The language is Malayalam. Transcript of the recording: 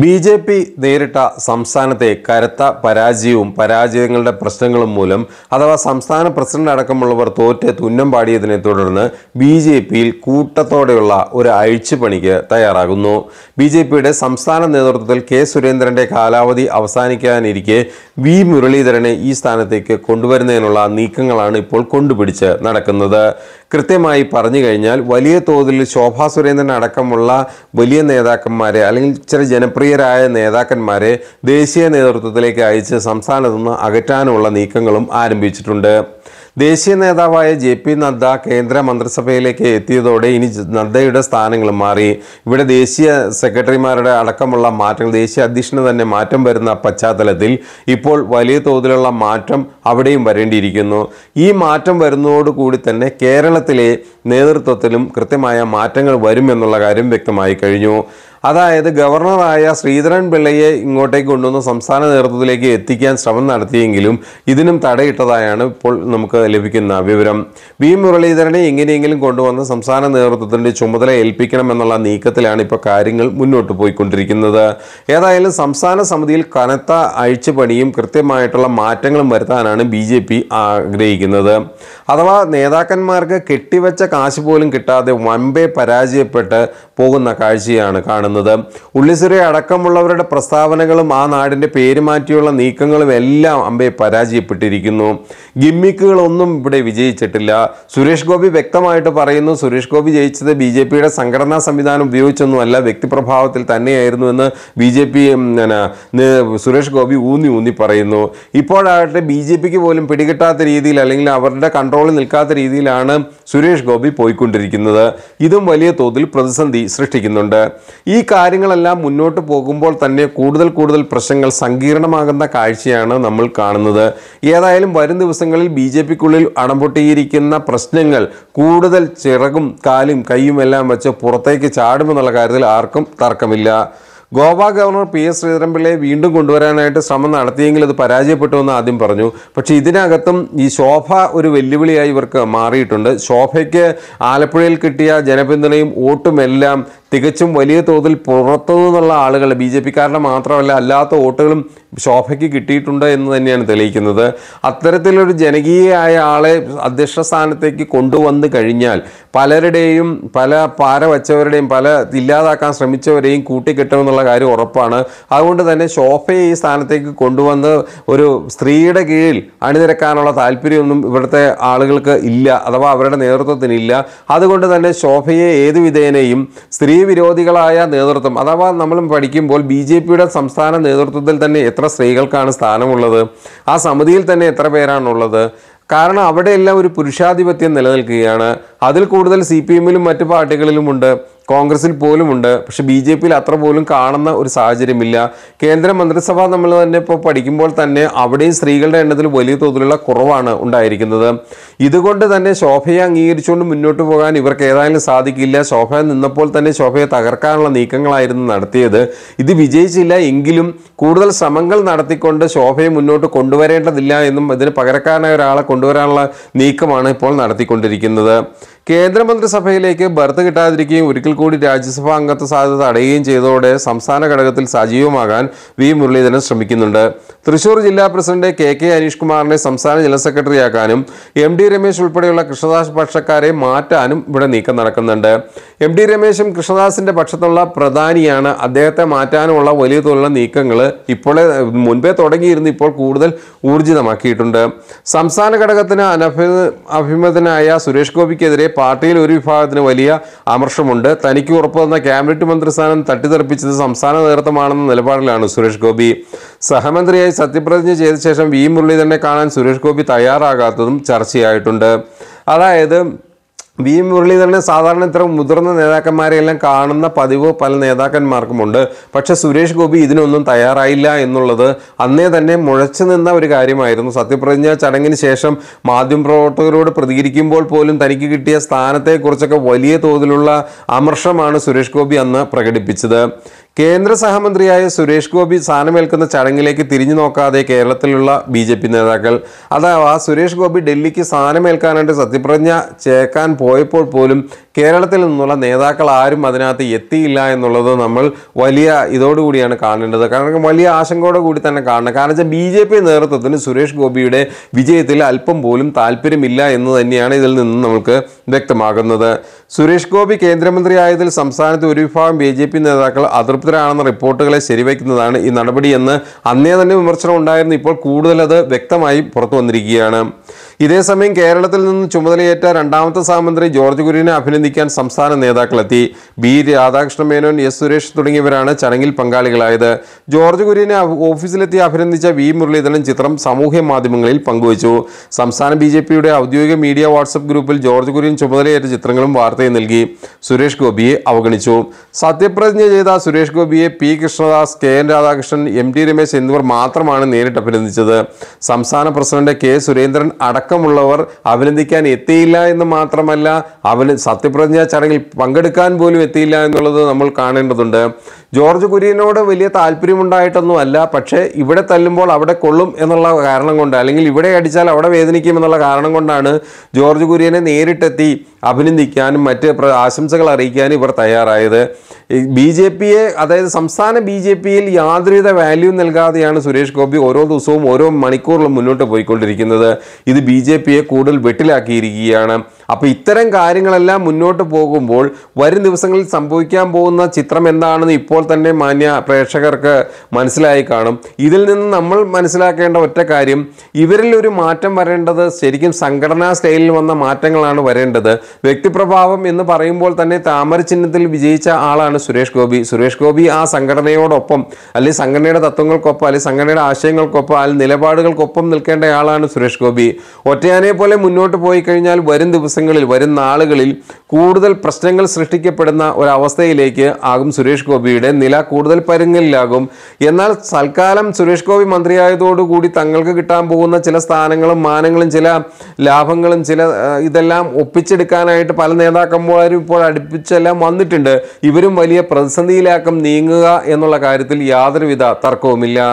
ബി ജെ പി നേരിട്ട സംസ്ഥാനത്തെ കരുത്ത പരാജയവും പരാജയങ്ങളുടെ പ്രശ്നങ്ങളും മൂലം അഥവാ സംസ്ഥാന പ്രസിഡന്റ് അടക്കമുള്ളവർ തോറ്റ് തുന്നം പാടിയതിനെ തുടർന്ന് ബി ജെ പിയിൽ കൂട്ടത്തോടെയുള്ള ഒരു അഴിച്ചുപണിക്ക് തയ്യാറാകുന്നു ബി ജെ പിയുടെ സംസ്ഥാന നേതൃത്വത്തിൽ കെ സുരേന്ദ്രന്റെ കാലാവധി അവസാനിക്കാനിരിക്കെ വി മുരളീധരനെ ഈ സ്ഥാനത്തേക്ക് കൊണ്ടുവരുന്നതിനുള്ള നീക്കങ്ങളാണ് ഇപ്പോൾ കൊണ്ടുപിടിച്ച് നടക്കുന്നത് കൃത്യമായി പറഞ്ഞു കഴിഞ്ഞാൽ വലിയ തോതിൽ ശോഭാ സുരേന്ദ്രൻ അടക്കമുള്ള വലിയ നേതാക്കന്മാരെ അല്ലെങ്കിൽ ചില ജനപ്രിയരായ നേതാക്കന്മാരെ ദേശീയ നേതൃത്വത്തിലേക്ക് അയച്ച് സംസ്ഥാനത്തുനിന്ന് അകറ്റാനുള്ള നീക്കങ്ങളും ആരംഭിച്ചിട്ടുണ്ട് ദേശീയ നേതാവായ ജെ പി നദ്ദ കേന്ദ്ര മന്ത്രിസഭയിലേക്ക് എത്തിയതോടെ ഇനി നദ്ദയുടെ സ്ഥാനങ്ങൾ മാറി ഇവിടെ ദേശീയ സെക്രട്ടറിമാരുടെ അടക്കമുള്ള മാറ്റങ്ങൾ ദേശീയ അധ്യക്ഷന് തന്നെ മാറ്റം വരുന്ന പശ്ചാത്തലത്തിൽ ഇപ്പോൾ വലിയ തോതിലുള്ള മാറ്റം അവിടെയും വരേണ്ടിയിരിക്കുന്നു ഈ മാറ്റം വരുന്നതോടുകൂടി തന്നെ കേരളത്തിലെ നേതൃത്വത്തിലും കൃത്യമായ മാറ്റങ്ങൾ വരുമെന്നുള്ള കാര്യം വ്യക്തമായി കഴിഞ്ഞു അതായത് ഗവർണറായ ശ്രീധരൻ പിള്ളയെ ഇങ്ങോട്ടേക്ക് കൊണ്ടുവന്ന് സംസ്ഥാന നേതൃത്വത്തിലേക്ക് എത്തിക്കാൻ ശ്രമം നടത്തിയെങ്കിലും ഇതിനും തടയിട്ടതായാണ് ഇപ്പോൾ നമുക്ക് ലഭിക്കുന്ന വിവരം വി മുരളീധരനെ എങ്ങനെയെങ്കിലും കൊണ്ടുവന്ന് സംസ്ഥാന നേതൃത്വത്തിൻ്റെ ചുമതല ഏൽപ്പിക്കണമെന്നുള്ള നീക്കത്തിലാണ് ഇപ്പോൾ കാര്യങ്ങൾ മുന്നോട്ട് പോയിക്കൊണ്ടിരിക്കുന്നത് ഏതായാലും സംസ്ഥാന സമിതിയിൽ കനത്ത അഴിച്ചുപണിയും കൃത്യമായിട്ടുള്ള മാറ്റങ്ങളും വരുത്താനാണ് ബി ജെ പി ആഗ്രഹിക്കുന്നത് അഥവാ നേതാക്കന്മാർക്ക് കെട്ടിവെച്ച കാശ് പോലും കിട്ടാതെ വമ്പേ പരാജയപ്പെട്ട് പോകുന്ന കാഴ്ചയാണ് കാണുന്നത് നടന്നത് ഉള്ളിസിറി അടക്കമുള്ളവരുടെ പ്രസ്താവനകളും ആ നാടിൻ്റെ മാറ്റിയുള്ള നീക്കങ്ങളും എല്ലാം അമ്പയെ പരാജയപ്പെട്ടിരിക്കുന്നു ഗിമ്മിക്കുകളൊന്നും ഇവിടെ വിജയിച്ചിട്ടില്ല സുരേഷ് ഗോപി വ്യക്തമായിട്ട് പറയുന്നു സുരേഷ് ഗോപി ജയിച്ചത് ബി ജെ പിയുടെ സംഘടനാ സംവിധാനം ഉപയോഗിച്ചൊന്നുമല്ല വ്യക്തിപ്രഭാവത്തിൽ തന്നെയായിരുന്നു എന്ന് B J P Suresh Gopi ഊന്നി ഊന്നി പറയുന്നു ഇപ്പോഴാകട്ടെ ബി ജെ പിക്ക് പോലും പിടികിട്ടാത്ത രീതിയിൽ അല്ലെങ്കിൽ അവരുടെ കൺട്രോളിൽ നിൽക്കാത്ത രീതിയിലാണ് സുരേഷ് ഗോപി പോയിക്കൊണ്ടിരിക്കുന്നത് ഇതും വലിയ തോതിൽ പ്രതിസന്ധി സൃഷ്ടിക്കുന്നുണ്ട് ഈ ഈ കാര്യങ്ങളെല്ലാം മുന്നോട്ട് പോകുമ്പോൾ തന്നെ കൂടുതൽ കൂടുതൽ പ്രശ്നങ്ങൾ സങ്കീർണമാകുന്ന കാഴ്ചയാണ് നമ്മൾ കാണുന്നത് ഏതായാലും വരും ദിവസങ്ങളിൽ ബി ജെ പിക്കുള്ളിൽ അടംപൊട്ടിയിരിക്കുന്ന പ്രശ്നങ്ങൾ കൂടുതൽ ചിറകും കാലും കൈയും എല്ലാം വെച്ച് പുറത്തേക്ക് ചാടുമെന്നുള്ള കാര്യത്തിൽ ആർക്കും തർക്കമില്ല ഗോവ ഗവർണർ പി എസ് ശ്രീധരൻപിള്ളയെ വീണ്ടും കൊണ്ടുവരാനായിട്ട് ശ്രമം നടത്തിയെങ്കിൽ അത് പരാജയപ്പെട്ടുവെന്ന് ആദ്യം പറഞ്ഞു പക്ഷേ ഇതിനകത്തും ഈ ശോഭ ഒരു വെല്ലുവിളിയായി ഇവർക്ക് മാറിയിട്ടുണ്ട് ശോഭയ്ക്ക് ആലപ്പുഴയിൽ കിട്ടിയ ജനപിന്തുണയും വോട്ടുമെല്ലാം തികച്ചും വലിയ തോതിൽ നിന്നുള്ള ആളുകൾ ബി ജെ പിക്കാരുടെ മാത്രമല്ല അല്ലാത്ത വോട്ടുകളും ശോഭയ്ക്ക് കിട്ടിയിട്ടുണ്ട് എന്ന് തന്നെയാണ് തെളിയിക്കുന്നത് അത്തരത്തിലൊരു ജനകീയയായ ആളെ അധ്യക്ഷ സ്ഥാനത്തേക്ക് കൊണ്ടുവന്നു കഴിഞ്ഞാൽ പലരുടെയും പല പാര വച്ചവരുടെയും പല ഇല്ലാതാക്കാൻ ശ്രമിച്ചവരെയും കൂട്ടിക്കെട്ടുമെന്നുള്ള കാര്യം ഉറപ്പാണ് അതുകൊണ്ട് തന്നെ ശോഭയെ ഈ സ്ഥാനത്തേക്ക് കൊണ്ടുവന്ന് ഒരു സ്ത്രീയുടെ കീഴിൽ അണിനിരക്കാനുള്ള താല്പര്യമൊന്നും ഇവിടുത്തെ ആളുകൾക്ക് ഇല്ല അഥവാ അവരുടെ നേതൃത്വത്തിനില്ല അതുകൊണ്ട് തന്നെ ശോഭയെ ഏത് വിധേനയും സ്ത്രീ വിരോധികളായ നേതൃത്വം അഥവാ നമ്മൾ പഠിക്കുമ്പോൾ ബി ജെ പിയുടെ സംസ്ഥാന നേതൃത്വത്തിൽ തന്നെ എത്ര എത്ര സ്ത്രീകൾക്കാണ് സ്ഥാനമുള്ളത് ആ സമിതിയിൽ തന്നെ എത്ര പേരാണുള്ളത് കാരണം അവിടെയെല്ലാം ഒരു പുരുഷാധിപത്യം നിലനിൽക്കുകയാണ് അതിൽ കൂടുതൽ സി പി എമ്മിലും മറ്റ് പാർട്ടികളിലുമുണ്ട് കോൺഗ്രസിൽ പോലും ഉണ്ട് പക്ഷെ ബി ജെ പിയിൽ അത്ര പോലും കാണുന്ന ഒരു സാഹചര്യമില്ല കേന്ദ്ര മന്ത്രിസഭ നമ്മൾ തന്നെ ഇപ്പോൾ പഠിക്കുമ്പോൾ തന്നെ അവിടെയും സ്ത്രീകളുടെ എണ്ണത്തിൽ വലിയ തോതിലുള്ള കുറവാണ് ഉണ്ടായിരിക്കുന്നത് ഇതുകൊണ്ട് തന്നെ ശോഭയെ അംഗീകരിച്ചുകൊണ്ട് മുന്നോട്ട് പോകാൻ ഇവർക്ക് ഏതായാലും സാധിക്കില്ല ശോഭ നിന്നപ്പോൾ തന്നെ ശോഭയെ തകർക്കാനുള്ള നീക്കങ്ങളായിരുന്നു നടത്തിയത് ഇത് വിജയിച്ചില്ല എങ്കിലും കൂടുതൽ ശ്രമങ്ങൾ നടത്തിക്കൊണ്ട് ശോഭയെ മുന്നോട്ട് കൊണ്ടുവരേണ്ടതില്ല എന്നും ഇതിന് പകരക്കാരനായ ഒരാളെ കൊണ്ടുവരാനുള്ള നീക്കമാണ് ഇപ്പോൾ നടത്തിക്കൊണ്ടിരിക്കുന്നത് കേന്ദ്രമന്ത്രിസഭയിലേക്ക് ബർത്ത് കിട്ടാതിരിക്കുകയും ഒരിക്കൽ കൂടി രാജ്യസഭാ അംഗത്വ സാധ്യത തടയുകയും ചെയ്തതോടെ സംസ്ഥാന ഘടകത്തിൽ സജീവമാകാൻ വി മുരളീധരൻ ശ്രമിക്കുന്നുണ്ട് തൃശൂർ ജില്ലാ പ്രസിഡന്റ് കെ കെ അനീഷ് കുമാറിനെ സംസ്ഥാന ജനറൽ സെക്രട്ടറിയാക്കാനും എം ഡി രമേശ് ഉൾപ്പെടെയുള്ള കൃഷ്ണദാസ് പക്ഷക്കാരെ മാറ്റാനും ഇവിടെ നീക്കം നടക്കുന്നുണ്ട് എം ഡി രമേശും കൃഷ്ണദാസിന്റെ പക്ഷത്തുള്ള പ്രധാനിയാണ് അദ്ദേഹത്തെ മാറ്റാനുമുള്ള വലിയ തോതിലുള്ള നീക്കങ്ങൾ ഇപ്പോഴേ മുൻപേ തുടങ്ങിയിരുന്നു ഇപ്പോൾ കൂടുതൽ ഊർജിതമാക്കിയിട്ടുണ്ട് സംസ്ഥാന ഘടകത്തിന് അനഭി അഭിമതനായ സുരേഷ് ഗോപിക്കെതിരെ പാർട്ടിയിൽ ഒരു വിഭാഗത്തിന് വലിയ അമർഷമുണ്ട് തനിക്ക് ഉറപ്പുതന്ന ക്യാബിനറ്റ് മന്ത്രിസ്ഥാനം തട്ടിത്തെറിപ്പിച്ചത് സംസ്ഥാന നേതൃത്വമാണെന്ന നിലപാടിലാണ് സുരേഷ് ഗോപി സഹമന്ത്രിയായി സത്യപ്രതിജ്ഞ ചെയ്ത ശേഷം വി മുരളീധരനെ കാണാൻ സുരേഷ് ഗോപി തയ്യാറാകാത്തതും ചർച്ചയായിട്ടുണ്ട് അതായത് വി മുരളീധരനെ സാധാരണ ഇത്തരം മുതിർന്ന നേതാക്കന്മാരെയെല്ലാം കാണുന്ന പതിവ് പല നേതാക്കന്മാർക്കുമുണ്ട് പക്ഷെ സുരേഷ് ഗോപി ഇതിനൊന്നും തയ്യാറായില്ല എന്നുള്ളത് അന്നേ തന്നെ മുഴച്ചു നിന്ന ഒരു കാര്യമായിരുന്നു സത്യപ്രതിജ്ഞ ചടങ്ങിന് ശേഷം മാധ്യമപ്രവർത്തകരോട് പ്രതികരിക്കുമ്പോൾ പോലും തനിക്ക് കിട്ടിയ സ്ഥാനത്തെക്കുറിച്ചൊക്കെ വലിയ തോതിലുള്ള അമർഷമാണ് സുരേഷ് ഗോപി അന്ന് പ്രകടിപ്പിച്ചത് കേന്ദ്ര സഹമന്ത്രിയായ സുരേഷ് ഗോപി സ്ഥാനമേൽക്കുന്ന ചടങ്ങിലേക്ക് തിരിഞ്ഞു നോക്കാതെ കേരളത്തിലുള്ള ബി ജെ പി നേതാക്കൾ അഥവാ സുരേഷ് ഗോപി ഡൽഹിക്ക് സ്ഥാനമേൽക്കാനായിട്ട് സത്യപ്രതിജ്ഞ ചേക്കാൻ പോയപ്പോൾ പോലും കേരളത്തിൽ നിന്നുള്ള നേതാക്കൾ ആരും അതിനകത്ത് എത്തിയില്ല എന്നുള്ളത് നമ്മൾ വലിയ ഇതോടുകൂടിയാണ് കാണേണ്ടത് കാരണം വലിയ ആശങ്കയോടെ കൂടി തന്നെ കാണണം കാരണം വെച്ചാൽ ബി ജെ പി നേതൃത്വത്തിന് സുരേഷ് ഗോപിയുടെ വിജയത്തിൽ അല്പം പോലും താല്പര്യമില്ല എന്ന് തന്നെയാണ് ഇതിൽ നിന്ന് നമുക്ക് വ്യക്തമാകുന്നത് സുരേഷ് ഗോപി കേന്ദ്രമന്ത്രിയായതിൽ സംസ്ഥാനത്തെ ഒരു വിഭാഗം ബി നേതാക്കൾ അതൃപ്തി സംതൃപ്തരാണെന്ന റിപ്പോർട്ടുകളെ ശരിവയ്ക്കുന്നതാണ് ഈ നടപടിയെന്ന് അന്നേ തന്നെ വിമർശനം ഉണ്ടായിരുന്നു ഇപ്പോൾ കൂടുതൽ അത് വ്യക്തമായി പുറത്തു വന്നിരിക്കുകയാണ് ഇതേസമയം കേരളത്തിൽ നിന്ന് ചുമതലയേറ്റ രണ്ടാമത്തെ സഹമന്ത്രി ജോർജ് കുര്യനെ അഭിനന്ദിക്കാൻ സംസ്ഥാന നേതാക്കളെത്തി ബി രാധാകൃഷ്ണ മേനോൻ എസ് സുരേഷ് തുടങ്ങിയവരാണ് ചടങ്ങിൽ പങ്കാളികളായത് ജോർജ് കുര്യനെ ഓഫീസിലെത്തി അഭിനന്ദിച്ച വി മുരളീധരൻ ചിത്രം സാമൂഹ്യ മാധ്യമങ്ങളിൽ പങ്കുവച്ചു സംസ്ഥാന ബി ജെ ഔദ്യോഗിക മീഡിയ വാട്സപ്പ് ഗ്രൂപ്പിൽ ജോർജ് കുര്യൻ ചുമതലയേറ്റ ചിത്രങ്ങളും വാർത്തയും നൽകി സുരേഷ് ഗോപിയെ അവഗണിച്ചു സത്യപ്രതിജ്ഞ ചെയ്ത സുരേഷ് ഗോപിയെ P Krishnadas K N Radhakrishnan M T Ramesh എന്നിവർ മാത്രമാണ് നേരിട്ട് അഭിനന്ദിച്ചത് സംസ്ഥാന പ്രസിഡന്റ് കെ സുരേന്ദ്രൻ അടക്കം അടക്കമുള്ളവർ അഭിനന്ദിക്കാൻ എത്തിയില്ല എന്ന് മാത്രമല്ല അവന് സത്യപ്രതിജ്ഞാ ചടങ്ങിൽ പങ്കെടുക്കാൻ പോലും എത്തിയില്ല എന്നുള്ളത് നമ്മൾ കാണേണ്ടതുണ്ട് ജോർജ് കുര്യനോട് വലിയ താല്പര്യമുണ്ടായിട്ടൊന്നുമല്ല പക്ഷേ ഇവിടെ തല്ലുമ്പോൾ അവിടെ കൊള്ളും എന്നുള്ള കാരണം കൊണ്ട് അല്ലെങ്കിൽ ഇവിടെ അടിച്ചാൽ അവിടെ വേദനിക്കും എന്നുള്ള കാരണം കൊണ്ടാണ് ജോർജ് കുര്യനെ നേരിട്ടെത്തി അഭിനന്ദിക്കാനും മറ്റ് ആശംസകൾ അറിയിക്കാനും ഇവർ തയ്യാറായത് ബി ജെ പിയെ അതായത് സംസ്ഥാന ബി ജെ പിയിൽ യാതൊരുവിധ വാല്യൂ നൽകാതെയാണ് സുരേഷ് ഗോപി ഓരോ ദിവസവും ഓരോ മണിക്കൂറിലും മുന്നോട്ട് പോയിക്കൊണ്ടിരിക്കുന്നത് ഇത് ബി ജെ പിയെ കൂടുതൽ വെട്ടിലാക്കിയിരിക്കുകയാണ് അപ്പോൾ ഇത്തരം കാര്യങ്ങളെല്ലാം മുന്നോട്ട് പോകുമ്പോൾ വരും ദിവസങ്ങളിൽ സംഭവിക്കാൻ പോകുന്ന ചിത്രം എന്താണെന്ന് ഇപ്പോൾ തന്നെ മാന്യ പ്രേക്ഷകർക്ക് മനസ്സിലായി കാണും ഇതിൽ നിന്ന് നമ്മൾ മനസ്സിലാക്കേണ്ട ഒറ്റ കാര്യം ഇവരിൽ ഒരു മാറ്റം വരേണ്ടത് ശരിക്കും സംഘടനാ സ്റ്റൈലിൽ വന്ന മാറ്റങ്ങളാണ് വരേണ്ടത് വ്യക്തിപ്രഭാവം എന്ന് പറയുമ്പോൾ തന്നെ താമര ചിഹ്നത്തിൽ വിജയിച്ച ആളാണ് സുരേഷ് ഗോപി സുരേഷ് ഗോപി ആ സംഘടനയോടൊപ്പം അല്ലെങ്കിൽ സംഘടനയുടെ തത്വങ്ങൾക്കൊപ്പം അല്ലെങ്കിൽ സംഘടനയുടെ ആശയങ്ങൾക്കൊപ്പം അല്ലെങ്കിൽ നിലപാടുകൾക്കൊപ്പം ആളാണ് സുരേഷ് ഗോപി ഒറ്റയാനെ പോലെ മുന്നോട്ട് പോയി കഴിഞ്ഞാൽ വരും ദിവസം ദിവസങ്ങളിൽ വരുന്ന ആളുകളിൽ കൂടുതൽ പ്രശ്നങ്ങൾ സൃഷ്ടിക്കപ്പെടുന്ന ഒരവസ്ഥയിലേക്ക് ആകും സുരേഷ് ഗോപിയുടെ നില കൂടുതൽ പരുങ്ങലിലാകും എന്നാൽ തൽക്കാലം സുരേഷ് ഗോപി മന്ത്രിയായതോടുകൂടി തങ്ങൾക്ക് കിട്ടാൻ പോകുന്ന ചില സ്ഥാനങ്ങളും മാനങ്ങളും ചില ലാഭങ്ങളും ചില ഇതെല്ലാം ഒപ്പിച്ചെടുക്കാനായിട്ട് പല നേതാക്കന്മാരും ഇപ്പോൾ അടുപ്പിച്ചെല്ലാം വന്നിട്ടുണ്ട് ഇവരും വലിയ പ്രതിസന്ധിയിലാക്കം നീങ്ങുക എന്നുള്ള കാര്യത്തിൽ യാതൊരുവിധ തർക്കവുമില്ല